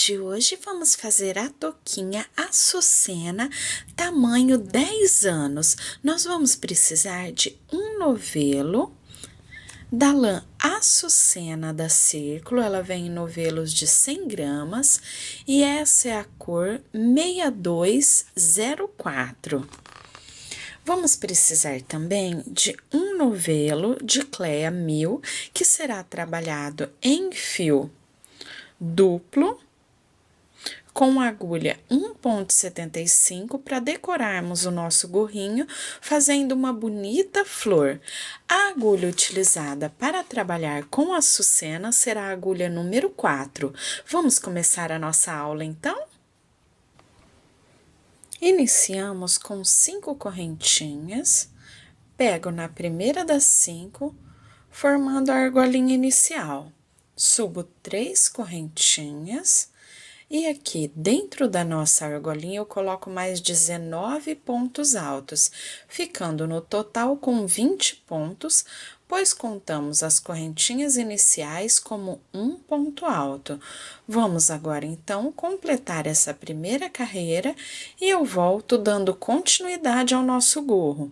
de hoje vamos fazer a toquinha açucena tamanho 10 anos. Nós vamos precisar de um novelo da lã açucena da Círculo, ela vem em novelos de 100 gramas e essa é a cor 6204. Vamos precisar também de um novelo de Cleia 1000, que será trabalhado em fio duplo com agulha 1.75 para decorarmos o nosso gorrinho, fazendo uma bonita flor. A agulha utilizada para trabalhar com a sucena será a agulha número 4. Vamos começar a nossa aula então? Iniciamos com cinco correntinhas, pego na primeira das cinco, formando a argolinha inicial. Subo três correntinhas, e aqui, dentro da nossa argolinha, eu coloco mais 19 pontos altos, ficando no total com 20 pontos, pois contamos as correntinhas iniciais como um ponto alto. Vamos agora, então, completar essa primeira carreira e eu volto dando continuidade ao nosso gorro.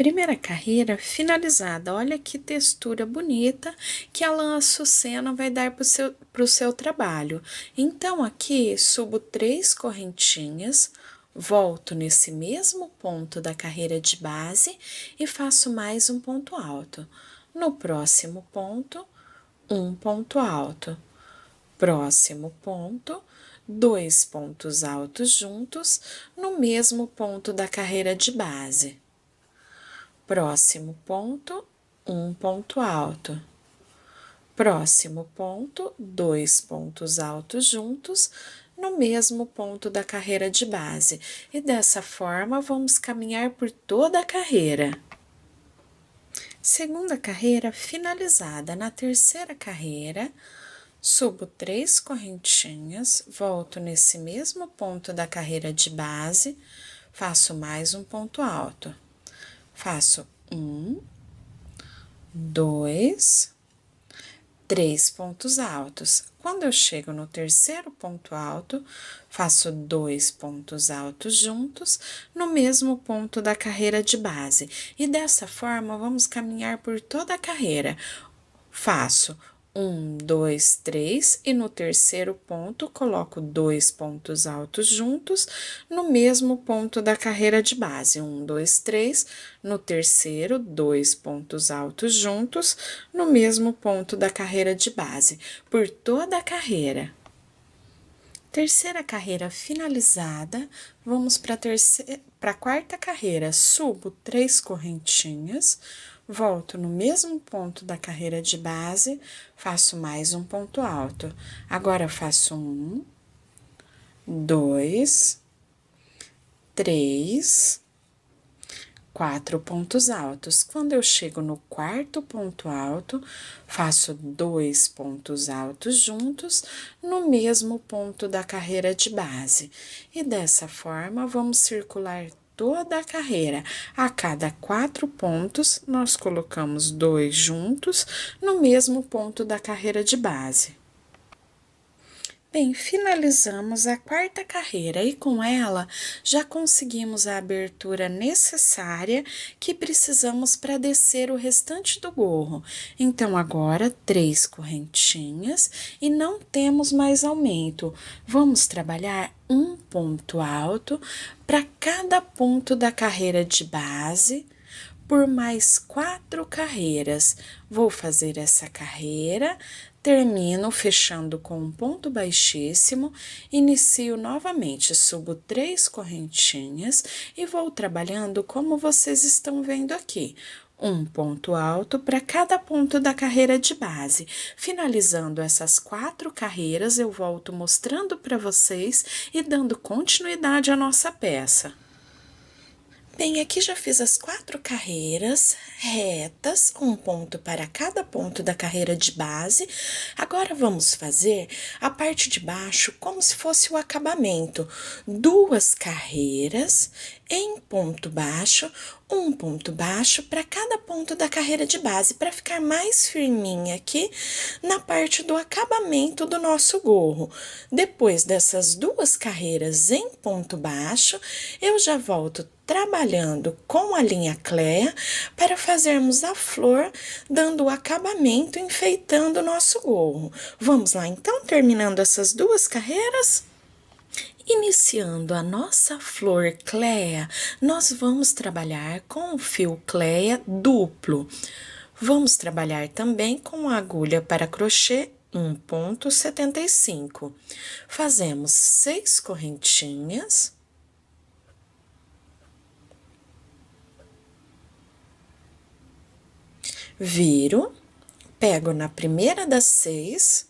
Primeira carreira finalizada. Olha que textura bonita que a lã açucena vai dar para o seu, seu trabalho. Então, aqui, subo três correntinhas, volto nesse mesmo ponto da carreira de base e faço mais um ponto alto. No próximo ponto, um ponto alto. Próximo ponto, dois pontos altos juntos no mesmo ponto da carreira de base. Próximo ponto, um ponto alto. Próximo ponto, dois pontos altos juntos no mesmo ponto da carreira de base. E dessa forma, vamos caminhar por toda a carreira. Segunda carreira finalizada. Na terceira carreira, subo três correntinhas, volto nesse mesmo ponto da carreira de base, faço mais um ponto alto. Faço um, dois, três pontos altos. Quando eu chego no terceiro ponto alto, faço dois pontos altos juntos no mesmo ponto da carreira de base. E dessa forma, vamos caminhar por toda a carreira. Faço um, dois, três, e no terceiro ponto coloco dois pontos altos juntos no mesmo ponto da carreira de base. Um, dois, três, no terceiro, dois pontos altos juntos no mesmo ponto da carreira de base, por toda a carreira. Terceira carreira finalizada, vamos para a quarta carreira, subo três correntinhas, Volto no mesmo ponto da carreira de base, faço mais um ponto alto. Agora, faço um, dois, três, quatro pontos altos. Quando eu chego no quarto ponto alto, faço dois pontos altos juntos no mesmo ponto da carreira de base. E dessa forma, vamos circular toda a carreira. A cada quatro pontos, nós colocamos dois juntos no mesmo ponto da carreira de base. Bem, finalizamos a quarta carreira e com ela já conseguimos a abertura necessária que precisamos para descer o restante do gorro. Então, agora três correntinhas e não temos mais aumento. Vamos trabalhar um ponto alto para cada ponto da carreira de base por mais quatro carreiras. Vou fazer essa carreira, termino fechando com um ponto baixíssimo, inicio novamente, subo três correntinhas e vou trabalhando como vocês estão vendo aqui. Um ponto alto para cada ponto da carreira de base. Finalizando essas quatro carreiras, eu volto mostrando para vocês e dando continuidade à nossa peça. Bem, aqui já fiz as quatro carreiras retas, um ponto para cada ponto da carreira de base. Agora vamos fazer a parte de baixo como se fosse o acabamento. Duas carreiras em ponto baixo, um ponto baixo para cada ponto da carreira de base, para ficar mais firminha aqui na parte do acabamento do nosso gorro. Depois dessas duas carreiras em ponto baixo, eu já volto trabalhando com a linha Cleia para fazermos a flor, dando o acabamento, enfeitando o nosso gorro. Vamos lá, então, terminando essas duas carreiras? Iniciando a nossa flor Cleia, nós vamos trabalhar com o fio Cleia duplo. Vamos trabalhar também com a agulha para crochê 1.75. Fazemos seis correntinhas. viro, pego na primeira das seis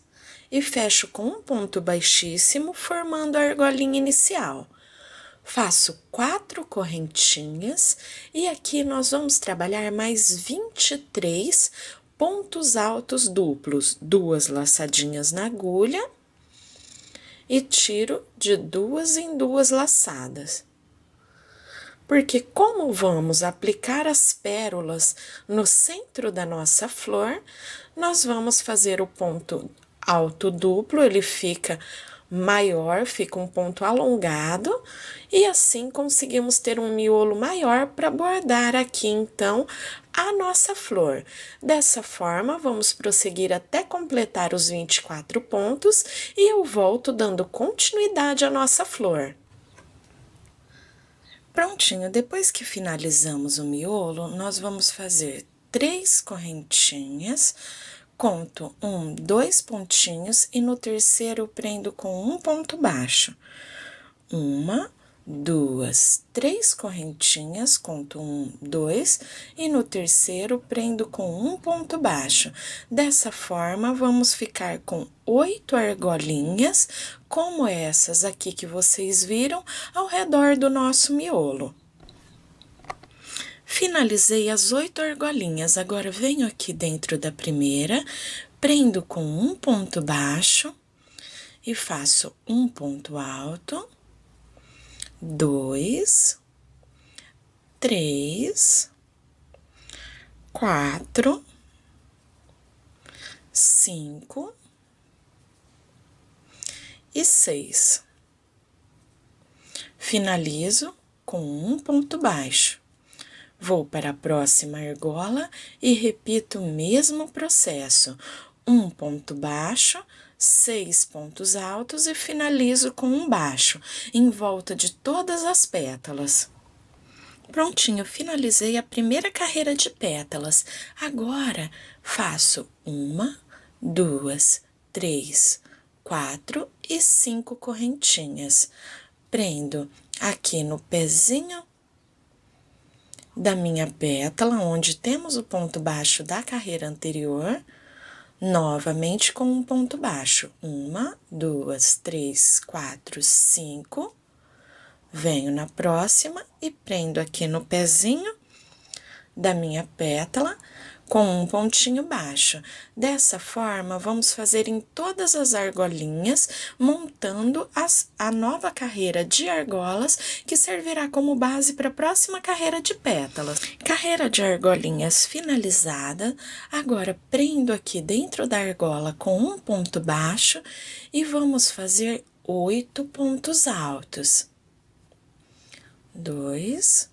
e fecho com um ponto baixíssimo, formando a argolinha inicial. Faço quatro correntinhas e aqui nós vamos trabalhar mais 23 pontos altos duplos, duas laçadinhas na agulha e tiro de duas em duas laçadas porque como vamos aplicar as pérolas no centro da nossa flor, nós vamos fazer o ponto alto duplo, ele fica maior, fica um ponto alongado, e assim conseguimos ter um miolo maior para bordar aqui, então, a nossa flor. Dessa forma, vamos prosseguir até completar os 24 pontos, e eu volto dando continuidade à nossa flor. Prontinho, depois que finalizamos o miolo, nós vamos fazer três correntinhas, conto um, dois pontinhos e no terceiro prendo com um ponto baixo. Uma, duas, três correntinhas, conto um, dois, e no terceiro prendo com um ponto baixo. Dessa forma, vamos ficar com oito argolinhas, como essas aqui que vocês viram, ao redor do nosso miolo. Finalizei as oito argolinhas, agora venho aqui dentro da primeira, prendo com um ponto baixo e faço um ponto alto dois, três, quatro, cinco e seis. Finalizo com um ponto baixo. Vou para a próxima argola e repito o mesmo processo. Um ponto baixo, seis pontos altos e finalizo com um baixo, em volta de todas as pétalas. Prontinho, finalizei a primeira carreira de pétalas. Agora, faço uma, duas, três, quatro e cinco correntinhas. Prendo aqui no pezinho da minha pétala, onde temos o ponto baixo da carreira anterior, novamente com um ponto baixo. Uma, duas, três, quatro, cinco. Venho na próxima e prendo aqui no pezinho da minha pétala com um pontinho baixo. Dessa forma, vamos fazer em todas as argolinhas, montando as, a nova carreira de argolas, que servirá como base para a próxima carreira de pétalas. Carreira de argolinhas finalizada, agora prendo aqui dentro da argola com um ponto baixo e vamos fazer oito pontos altos. Dois,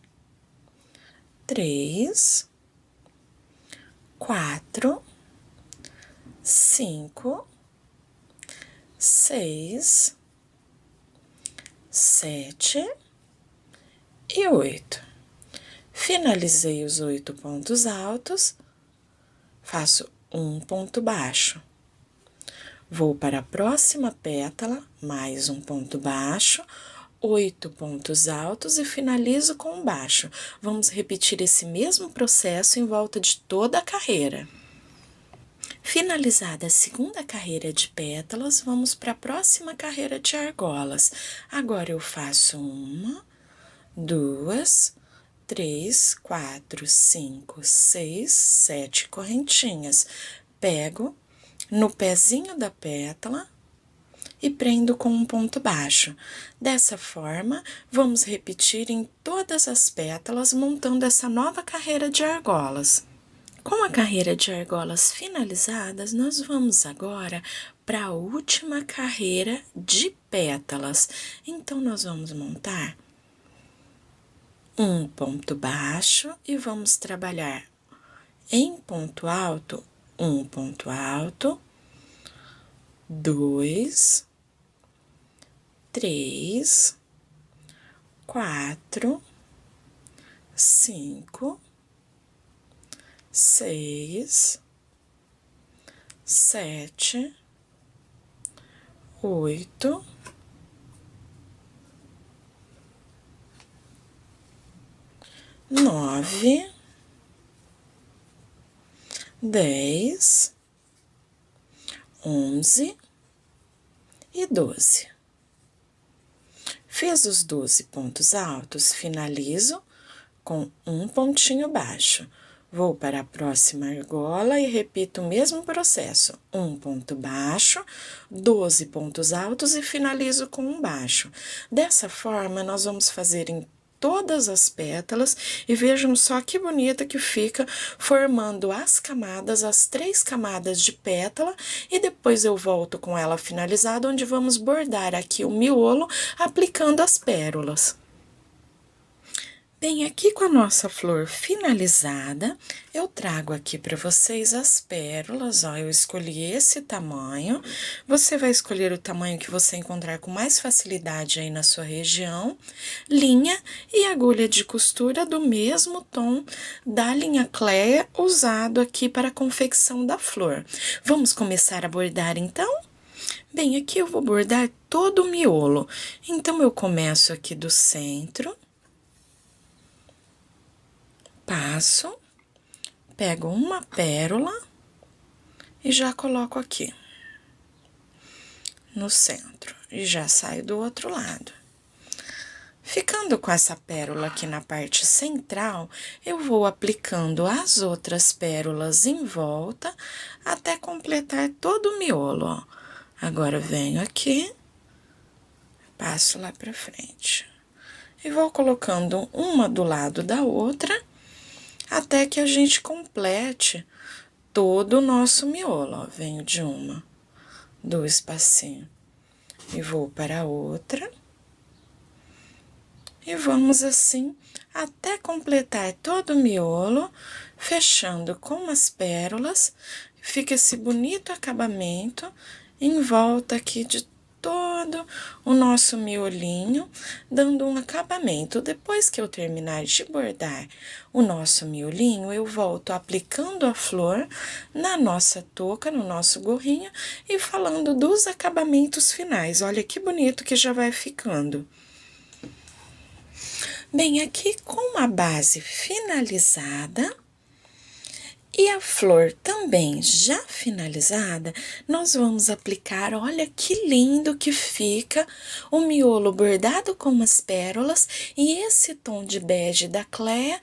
três quatro, cinco, seis, sete e oito. Finalizei os oito pontos altos, faço um ponto baixo. Vou para a próxima pétala, mais um ponto baixo, oito pontos altos e finalizo com um baixo. Vamos repetir esse mesmo processo em volta de toda a carreira. Finalizada a segunda carreira de pétalas, vamos para a próxima carreira de argolas. Agora, eu faço uma, duas, três, quatro, cinco, seis, sete correntinhas. Pego no pezinho da pétala, e prendo com um ponto baixo. Dessa forma, vamos repetir em todas as pétalas, montando essa nova carreira de argolas. Com a carreira de argolas finalizadas, nós vamos agora para a última carreira de pétalas. Então, nós vamos montar um ponto baixo e vamos trabalhar em ponto alto, um ponto alto, dois, três, quatro, cinco, seis, sete, oito, nove, dez, onze e doze. Fiz os 12 pontos altos, finalizo com um pontinho baixo. Vou para a próxima argola e repito o mesmo processo. Um ponto baixo, 12 pontos altos e finalizo com um baixo. Dessa forma, nós vamos fazer em todas as pétalas e vejam só que bonita que fica formando as camadas, as três camadas de pétala e depois eu volto com ela finalizada onde vamos bordar aqui o miolo aplicando as pérolas. Bem, aqui com a nossa flor finalizada, eu trago aqui para vocês as pérolas, ó, eu escolhi esse tamanho, você vai escolher o tamanho que você encontrar com mais facilidade aí na sua região, linha e agulha de costura do mesmo tom da linha clé usado aqui para a confecção da flor. Vamos começar a bordar então? Bem, aqui eu vou bordar todo o miolo, então eu começo aqui do centro passo, pego uma pérola e já coloco aqui no centro e já saio do outro lado. Ficando com essa pérola aqui na parte central, eu vou aplicando as outras pérolas em volta até completar todo o miolo, ó. Agora, venho aqui, passo lá para frente. E vou colocando uma do lado da outra até que a gente complete todo o nosso miolo. Ó, venho de uma, do espacinho e vou para a outra. E vamos assim até completar todo o miolo, fechando com as pérolas. Fica esse bonito acabamento em volta aqui de todo o nosso miolinho, dando um acabamento. Depois que eu terminar de bordar o nosso miolinho, eu volto aplicando a flor na nossa touca, no nosso gorrinho, e falando dos acabamentos finais. Olha que bonito que já vai ficando. Bem, aqui com a base finalizada, e a flor também já finalizada, nós vamos aplicar, olha que lindo que fica o miolo bordado com umas pérolas e esse tom de bege da Cléa,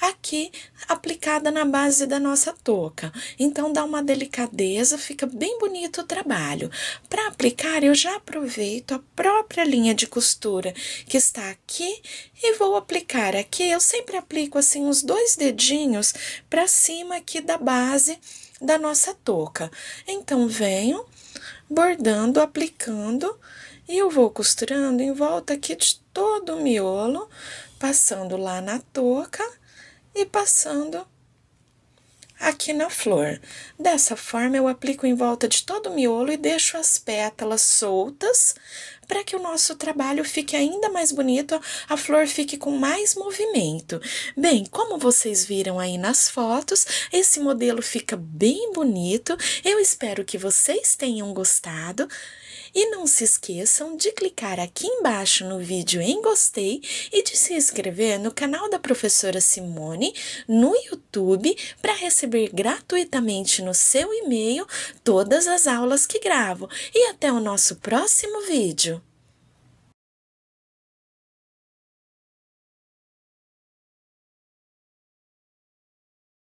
aqui aplicada na base da nossa touca. Então dá uma delicadeza, fica bem bonito o trabalho. Para aplicar, eu já aproveito a própria linha de costura que está aqui e vou aplicar aqui. Eu sempre aplico assim os dois dedinhos para cima aqui da base da nossa touca. Então venho bordando, aplicando e eu vou costurando em volta aqui de todo o miolo, passando lá na touca e passando aqui na flor. Dessa forma, eu aplico em volta de todo o miolo e deixo as pétalas soltas para que o nosso trabalho fique ainda mais bonito, a flor fique com mais movimento. Bem, como vocês viram aí nas fotos, esse modelo fica bem bonito. Eu espero que vocês tenham gostado. E não se esqueçam de clicar aqui embaixo no vídeo em gostei e de se inscrever no canal da professora Simone no YouTube para receber gratuitamente no seu e-mail todas as aulas que gravo. E até o nosso próximo vídeo!